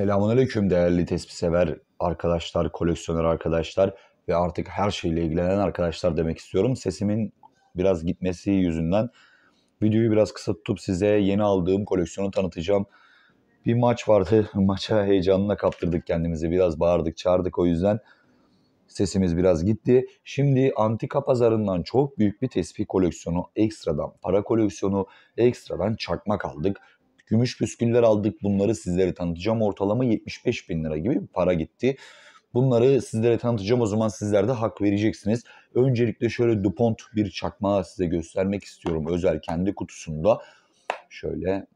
Selamünaleyküm değerli tespit sever arkadaşlar, koleksiyoner arkadaşlar ve artık her şeyle ilgilenen arkadaşlar demek istiyorum. Sesimin biraz gitmesi yüzünden videoyu biraz kısa tutup size yeni aldığım koleksiyonu tanıtacağım. Bir maç vardı. Maça heyecanına kaptırdık kendimizi. Biraz bağırdık, çağırdık o yüzden sesimiz biraz gitti. Şimdi antika pazarından çok büyük bir tespih koleksiyonu ekstradan, para koleksiyonu ekstradan çakmak aldık. Gümüş püsküller aldık bunları sizlere tanıtacağım. Ortalama 75 bin lira gibi bir para gitti. Bunları sizlere tanıtacağım o zaman sizler de hak vereceksiniz. Öncelikle şöyle DuPont bir çakmağı size göstermek istiyorum. Özel kendi kutusunda şöyle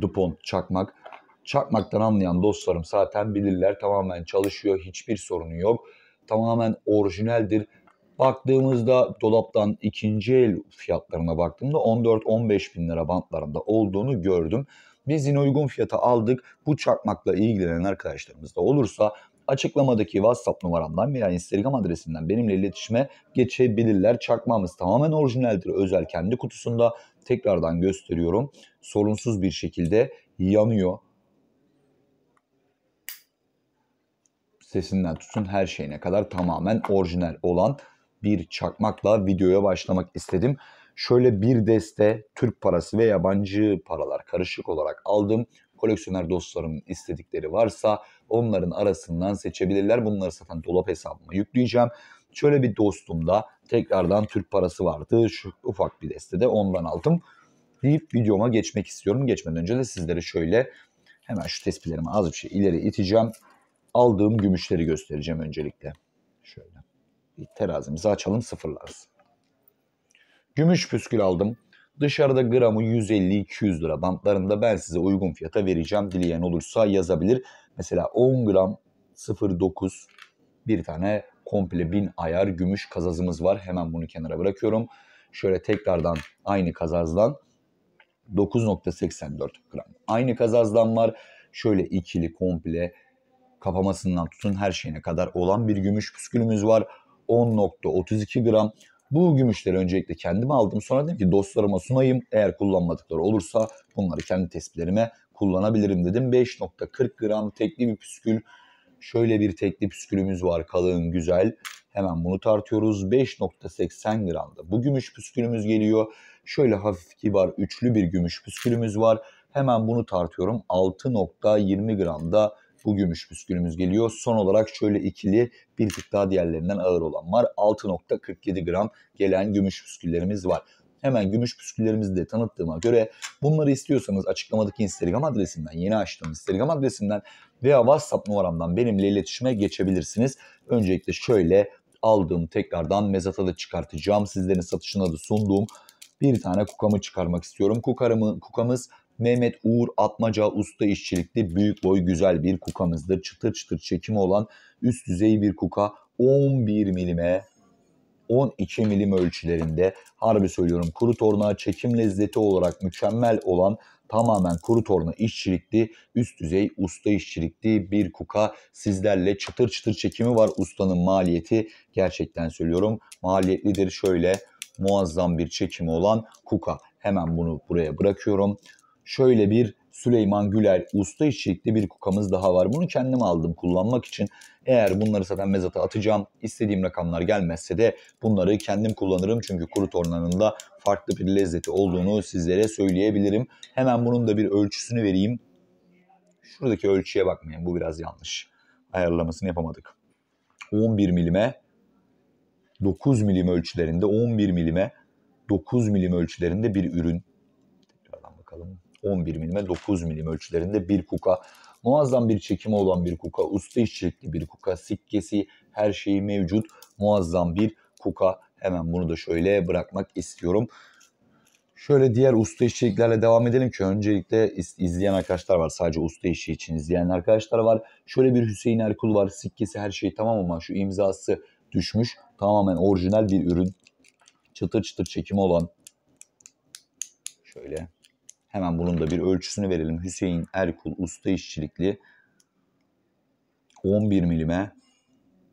DuPont çakmak. Çakmaktan anlayan dostlarım zaten bilirler tamamen çalışıyor hiçbir sorunu yok. Tamamen orijinaldir Baktığımızda dolaptan ikinci el fiyatlarına baktığımda 14-15 bin lira bantlarında olduğunu gördüm. Biz yine uygun fiyata aldık. Bu çakmakla ilgilenen arkadaşlarımız da olursa açıklamadaki WhatsApp numaramdan veya Instagram adresinden benimle iletişime geçebilirler. Çakmamız tamamen orijinaldir. Özel kendi kutusunda tekrardan gösteriyorum. Sorunsuz bir şekilde yanıyor. Sesinden tutun her şeyine kadar tamamen orijinal olan bir çakmakla videoya başlamak istedim. Şöyle bir deste Türk parası ve yabancı paralar karışık olarak aldım. Koleksiyoner dostlarım istedikleri varsa onların arasından seçebilirler. Bunları zaten dolap hesabıma yükleyeceğim. Şöyle bir dostumda tekrardan Türk parası vardı. Şu ufak bir deste de ondan aldım deyip videoma geçmek istiyorum. Geçmeden önce de sizlere şöyle hemen şu tespitlerimi az bir şey ileri iteceğim. Aldığım gümüşleri göstereceğim öncelikle. Şöyle terazimizi açalım sıfırlarız. Gümüş püskül aldım. Dışarıda gramı 150-200 lira bantlarında ben size uygun fiyata vereceğim. Dileyen olursa yazabilir. Mesela 10 gram 0.9 bir tane komple 1000 ayar gümüş kazazımız var. Hemen bunu kenara bırakıyorum. Şöyle tekrardan aynı kazazdan 9.84 gram. Aynı kazazdan var. Şöyle ikili komple kapamasından tutun her şeyine kadar olan bir gümüş püskülümüz var. 10.32 gram. Bu gümüşleri öncelikle kendime aldım. Sonra dedim ki dostlarıma sunayım. Eğer kullanmadıkları olursa bunları kendi tespitlerime kullanabilirim dedim. 5.40 gram tekli bir püskül. Şöyle bir tekli püskülümüz var kalın güzel. Hemen bunu tartıyoruz. 5.80 gramda bu gümüş püskülümüz geliyor. Şöyle hafif kibar üçlü bir gümüş püskülümüz var. Hemen bunu tartıyorum. 6.20 gramda bu gümüş püskülümüz geliyor. Son olarak şöyle ikili bir tık daha diğerlerinden ağır olan var. 6.47 gram gelen gümüş püsküllerimiz var. Hemen gümüş püsküllerimizi de tanıttığıma göre bunları istiyorsanız açıklamadaki Instagram adresinden yeni açtığım Instagram adresimden veya WhatsApp numaramdan benimle iletişime geçebilirsiniz. Öncelikle şöyle aldığım tekrardan mezata da çıkartacağım. Sizlerin satışına da sunduğum bir tane kukamı çıkarmak istiyorum. Kukarımı, kukamız Mehmet Uğur Atmaca usta işçilikli büyük boy güzel bir kukamızdır. Çıtır çıtır çekimi olan üst düzey bir kuka 11 milime 12 milim ölçülerinde harbi söylüyorum kuru torna çekim lezzeti olarak mükemmel olan tamamen kuru torna işçilikli üst düzey usta işçilikli bir kuka sizlerle çıtır çıtır çekimi var ustanın maliyeti gerçekten söylüyorum maliyetlidir şöyle muazzam bir çekimi olan kuka hemen bunu buraya bırakıyorum şöyle bir Süleyman Güler usta iş bir kukamız daha var. Bunu kendim aldım kullanmak için. Eğer bunları zaten mezata atacağım. istediğim rakamlar gelmezse de bunları kendim kullanırım. Çünkü kuru tornanın da farklı bir lezzeti olduğunu sizlere söyleyebilirim. Hemen bunun da bir ölçüsünü vereyim. Şuradaki ölçüye bakmayın. Bu biraz yanlış. Ayarlamasını yapamadık. 11 milime 9 milim ölçülerinde 11 milime 9 milim ölçülerinde bir ürün 11 milime 9 milim ölçülerinde bir kuka. Muazzam bir çekimi olan bir kuka, usta işçilikli bir kuka, sikkesi her şeyi mevcut. Muazzam bir kuka. Hemen bunu da şöyle bırakmak istiyorum. Şöyle diğer usta işçiliklerle devam edelim ki öncelikle izleyen arkadaşlar var. Sadece usta işi için izleyen arkadaşlar var. Şöyle bir Hüseyin Erkul var. Sikkesi her şey tamam ama şu imzası düşmüş. Tamamen orijinal bir ürün. Çıtır çıtır çekimi olan. Şöyle Hemen bunun da bir ölçüsünü verelim. Hüseyin Erkul usta işçilikli 11 milime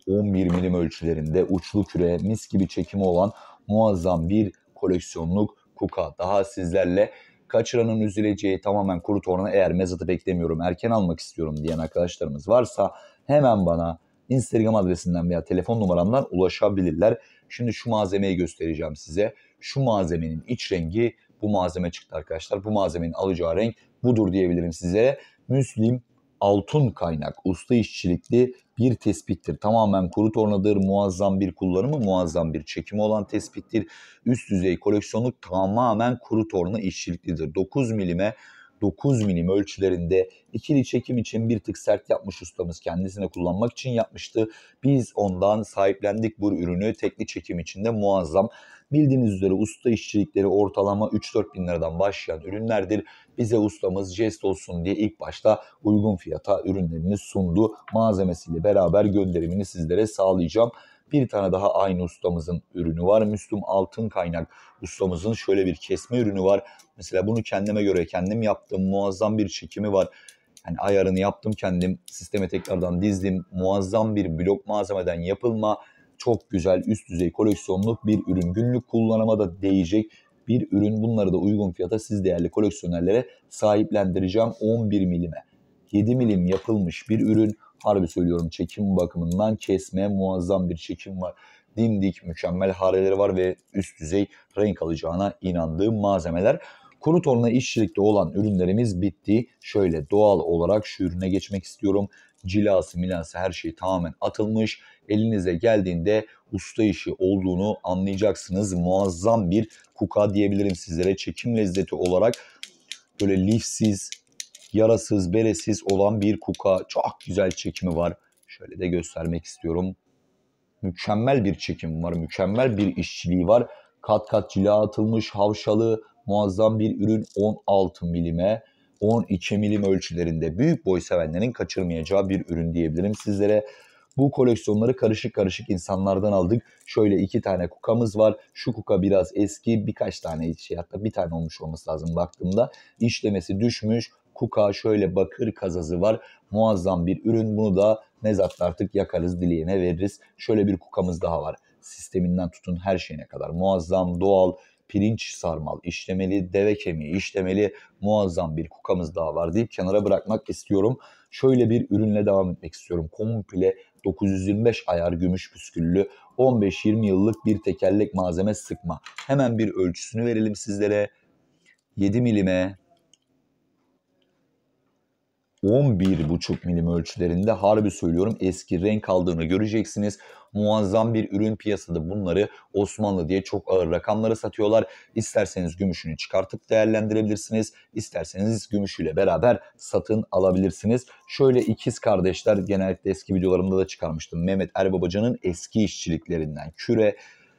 11 milim ölçülerinde uçlu küre mis gibi çekimi olan muazzam bir koleksiyonluk kuka. Daha sizlerle kaçıranın üzüleceği tamamen kuru torna eğer mezatı beklemiyorum erken almak istiyorum diyen arkadaşlarımız varsa hemen bana Instagram adresinden veya telefon numaramdan ulaşabilirler. Şimdi şu malzemeyi göstereceğim size. Şu malzemenin iç rengi bu malzeme çıktı arkadaşlar. Bu malzemenin alacağı renk budur diyebilirim size. Müslim altın kaynak, usta işçilikli bir tespittir. Tamamen kuru tornadır, muazzam bir kullanımı, muazzam bir çekimi olan tespittir. Üst düzey koleksiyonluk tamamen kuru torna işçiliklidir. 9 milime 9 milim ölçülerinde ikili çekim için bir tık sert yapmış ustamız kendisine kullanmak için yapmıştı. Biz ondan sahiplendik bu ürünü tekli çekim içinde muazzam. Bildiğiniz üzere usta işçilikleri ortalama 3-4 bin liradan başlayan ürünlerdir. Bize ustamız jest olsun diye ilk başta uygun fiyata ürünlerini sundu. Malzemesiyle beraber gönderimini sizlere sağlayacağım bir tane daha aynı ustamızın ürünü var. Müslüm Altın Kaynak ustamızın şöyle bir kesme ürünü var. Mesela bunu kendime göre kendim yaptım. Muazzam bir çekimi var. Yani ayarını yaptım kendim. Sisteme tekrardan dizdim. Muazzam bir blok malzemeden yapılma. Çok güzel üst düzey koleksiyonluk bir ürün. Günlük kullanıma da değecek bir ürün. Bunları da uygun fiyata siz değerli koleksiyonerlere sahiplendireceğim. 11 milime 7 milim yapılmış bir ürün harbi söylüyorum çekim bakımından kesme muazzam bir çekim var. Dimdik mükemmel hareleri var ve üst düzey renk alacağına inandığım malzemeler. Kuru torna işçilikte olan ürünlerimiz bitti. Şöyle doğal olarak şu ürüne geçmek istiyorum. Cilası milası her şey tamamen atılmış. Elinize geldiğinde usta işi olduğunu anlayacaksınız. Muazzam bir kuka diyebilirim sizlere. Çekim lezzeti olarak böyle lifsiz, yarasız belesiz olan bir kuka. Çok güzel çekimi var. Şöyle de göstermek istiyorum. Mükemmel bir çekim var. Mükemmel bir işçiliği var. Kat kat cila atılmış havşalı muazzam bir ürün 16 milime. 12 milim ölçülerinde büyük boy sevenlerin kaçırmayacağı bir ürün diyebilirim sizlere. Bu koleksiyonları karışık karışık insanlardan aldık. Şöyle iki tane kukamız var. Şu kuka biraz eski birkaç tane şey hatta bir tane olmuş olması lazım baktığımda. İşlemesi düşmüş. Kuka şöyle bakır kazası var. Muazzam bir ürün. Bunu da Nezat'ta artık yakarız, dileğine veririz. Şöyle bir kukamız daha var. Sisteminden tutun her şeyine kadar. Muazzam, doğal, pirinç sarmal, işlemeli, deve kemiği, işlemeli muazzam bir kukamız daha var deyip kenara bırakmak istiyorum. Şöyle bir ürünle devam etmek istiyorum. Komple 925 ayar gümüş püsküllü 15-20 yıllık bir tekerlek malzeme sıkma. Hemen bir ölçüsünü verelim sizlere. 7 milime 11,5 milim ölçülerinde harbi söylüyorum eski renk aldığını göreceksiniz. Muazzam bir ürün piyasada bunları Osmanlı diye çok ağır rakamlara satıyorlar. İsterseniz gümüşünü çıkartıp değerlendirebilirsiniz. İsterseniz gümüşüyle beraber satın alabilirsiniz. Şöyle ikiz kardeşler genellikle eski videolarımda da çıkarmıştım. Mehmet Erbabacan'ın eski işçiliklerinden küre,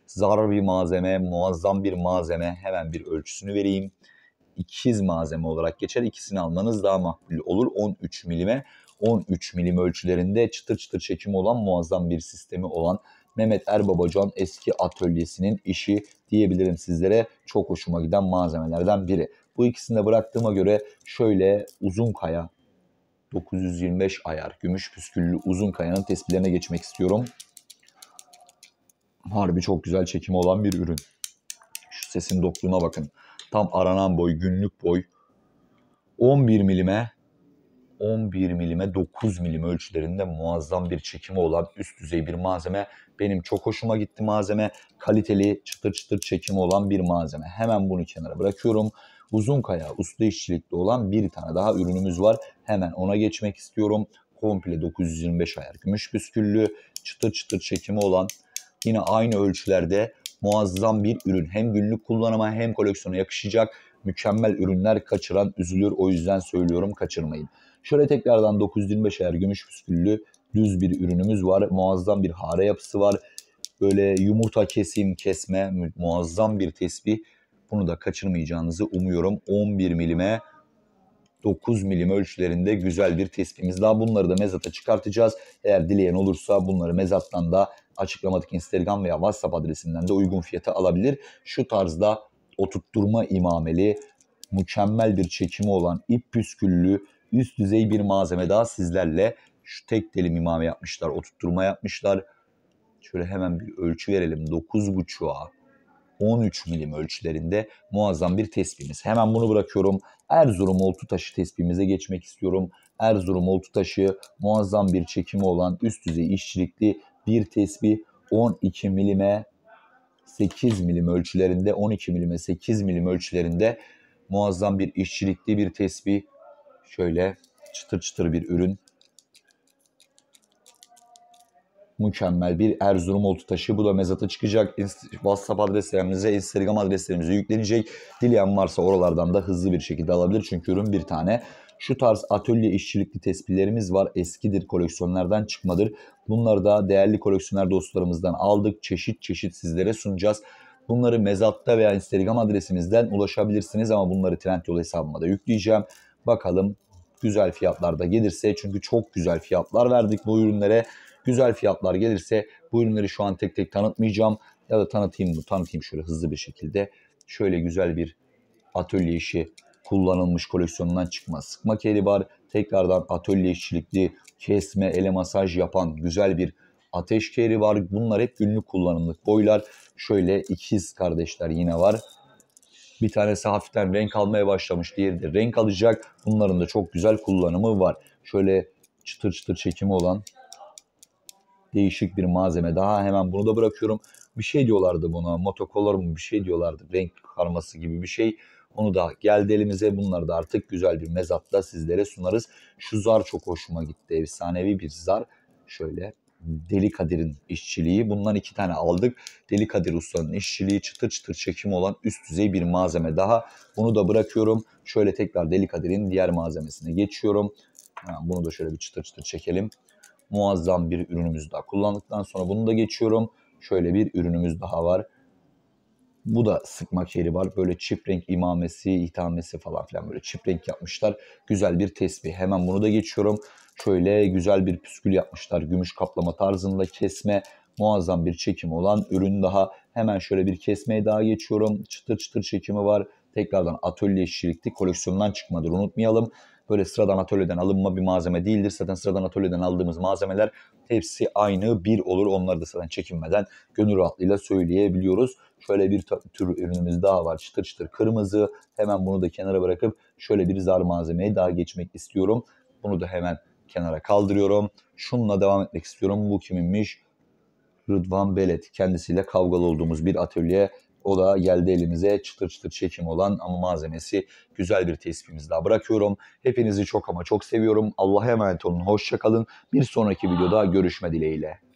zarar bir malzeme, muazzam bir malzeme. Hemen bir ölçüsünü vereyim ikiz malzeme olarak geçer. İkisini almanız daha makbul olur. 13 milime 13 milim ölçülerinde çıtır çıtır çekimi olan muazzam bir sistemi olan Mehmet Erbabacan eski atölyesinin işi diyebilirim sizlere. Çok hoşuma giden malzemelerden biri. Bu ikisini de bıraktığıma göre şöyle uzun kaya 925 ayar gümüş püsküllü uzun kayanın tespitlerine geçmek istiyorum. Harbi çok güzel çekimi olan bir ürün. Şu sesin dokluğuna bakın. Tam aranan boy, günlük boy. 11 milime 11 milime 9 milim ölçülerinde muazzam bir çekimi olan üst düzey bir malzeme. Benim çok hoşuma gitti malzeme. Kaliteli çıtır çıtır çekimi olan bir malzeme. Hemen bunu kenara bırakıyorum. Uzun kaya usta işçilikli olan bir tane daha ürünümüz var. Hemen ona geçmek istiyorum. Komple 925 ayar gümüş püsküllü çıtır çıtır çekimi olan yine aynı ölçülerde muazzam bir ürün. Hem günlük kullanıma hem koleksiyona yakışacak mükemmel ürünler kaçıran üzülür. O yüzden söylüyorum kaçırmayın. Şöyle tekrardan 925 ayar gümüş püsküllü düz bir ürünümüz var. Muazzam bir hare yapısı var. Böyle yumurta kesim kesme muazzam bir tesbih. Bunu da kaçırmayacağınızı umuyorum. 11 milime 9 milim ölçülerinde güzel bir tespimiz. Daha bunları da mezata çıkartacağız. Eğer dileyen olursa bunları mezattan da Açıklamadık Instagram veya WhatsApp adresinden de uygun fiyata alabilir. Şu tarzda oturtturma imameli, mükemmel bir çekimi olan ip püsküllü, üst düzey bir malzeme daha sizlerle şu tek telim imame yapmışlar, oturtturma yapmışlar. Şöyle hemen bir ölçü verelim. 9.5'a 13 milim ölçülerinde muazzam bir tespimiz. Hemen bunu bırakıyorum. Erzurum oltu taşı tespimize geçmek istiyorum. Erzurum oltu taşı muazzam bir çekimi olan üst düzey işçilikli bir tesbih 12 milime 8 milim ölçülerinde 12 milime 8 milim ölçülerinde muazzam bir işçilikli bir tesbih şöyle çıtır çıtır bir ürün mükemmel bir Erzurum oltu taşı. Bu da mezata çıkacak. WhatsApp adreslerimize, Instagram adreslerimize yüklenecek. Dileyen varsa oralardan da hızlı bir şekilde alabilir. Çünkü ürün bir tane. Şu tarz atölye işçilikli tespitlerimiz var. Eskidir koleksiyonlardan çıkmadır. Bunları da değerli koleksiyoner dostlarımızdan aldık. Çeşit çeşit sizlere sunacağız. Bunları Mezat'ta veya Instagram adresimizden ulaşabilirsiniz ama bunları Trendyol hesabıma da yükleyeceğim. Bakalım güzel fiyatlarda gelirse çünkü çok güzel fiyatlar verdik bu ürünlere. Güzel fiyatlar gelirse bu ürünleri şu an tek tek tanıtmayacağım ya da tanıtayım mı? Tanıtayım şöyle hızlı bir şekilde. Şöyle güzel bir atölye işi kullanılmış koleksiyonundan çıkma sıkma keli var. Tekrardan atölye işçilikli kesme, ele masaj yapan güzel bir ateş keri var. Bunlar hep günlük kullanımlık boylar. Şöyle ikiz kardeşler yine var. Bir tanesi hafiften renk almaya başlamış. Diğeri de renk alacak. Bunların da çok güzel kullanımı var. Şöyle çıtır çıtır çekimi olan değişik bir malzeme. Daha hemen bunu da bırakıyorum. Bir şey diyorlardı buna. Motokolor mu bir şey diyorlardı. Renk karması gibi bir şey. Onu da geldi elimize. Bunları da artık güzel bir mezatla sizlere sunarız. Şu zar çok hoşuma gitti. Efsanevi bir zar. Şöyle Deli Kadir'in işçiliği. Bundan iki tane aldık. Deli Kadir Usta'nın işçiliği çıtır çıtır çekim olan üst düzey bir malzeme daha. Bunu da bırakıyorum. Şöyle tekrar Deli Kadir'in diğer malzemesine geçiyorum. bunu da şöyle bir çıtır çıtır çekelim. Muazzam bir ürünümüz daha kullandıktan sonra bunu da geçiyorum. Şöyle bir ürünümüz daha var. Bu da sıkmak yeri var. Böyle çift renk imamesi, itamesi falan filan böyle çift renk yapmışlar. Güzel bir tesbih. Hemen bunu da geçiyorum. Şöyle güzel bir püskül yapmışlar. Gümüş kaplama tarzında kesme muazzam bir çekim olan ürün daha. Hemen şöyle bir kesmeye daha geçiyorum. Çıtır çıtır çekimi var. Tekrardan atölye şirikli koleksiyondan çıkmadır unutmayalım böyle sıradan atölyeden alınma bir malzeme değildir. Zaten sıradan atölyeden aldığımız malzemeler hepsi aynı bir olur. Onları da zaten çekinmeden gönül rahatlığıyla söyleyebiliyoruz. Şöyle bir tür ürünümüz daha var. Çıtır çıtır kırmızı. Hemen bunu da kenara bırakıp şöyle bir zar malzemeye daha geçmek istiyorum. Bunu da hemen kenara kaldırıyorum. Şununla devam etmek istiyorum. Bu kiminmiş? Rıdvan Belet. Kendisiyle kavgalı olduğumuz bir atölye o da geldi elimize çıtır çıtır çekim olan ama malzemesi güzel bir tespitimizi daha bırakıyorum. Hepinizi çok ama çok seviyorum. Allah'a emanet olun. Hoşçakalın. Bir sonraki videoda görüşme dileğiyle.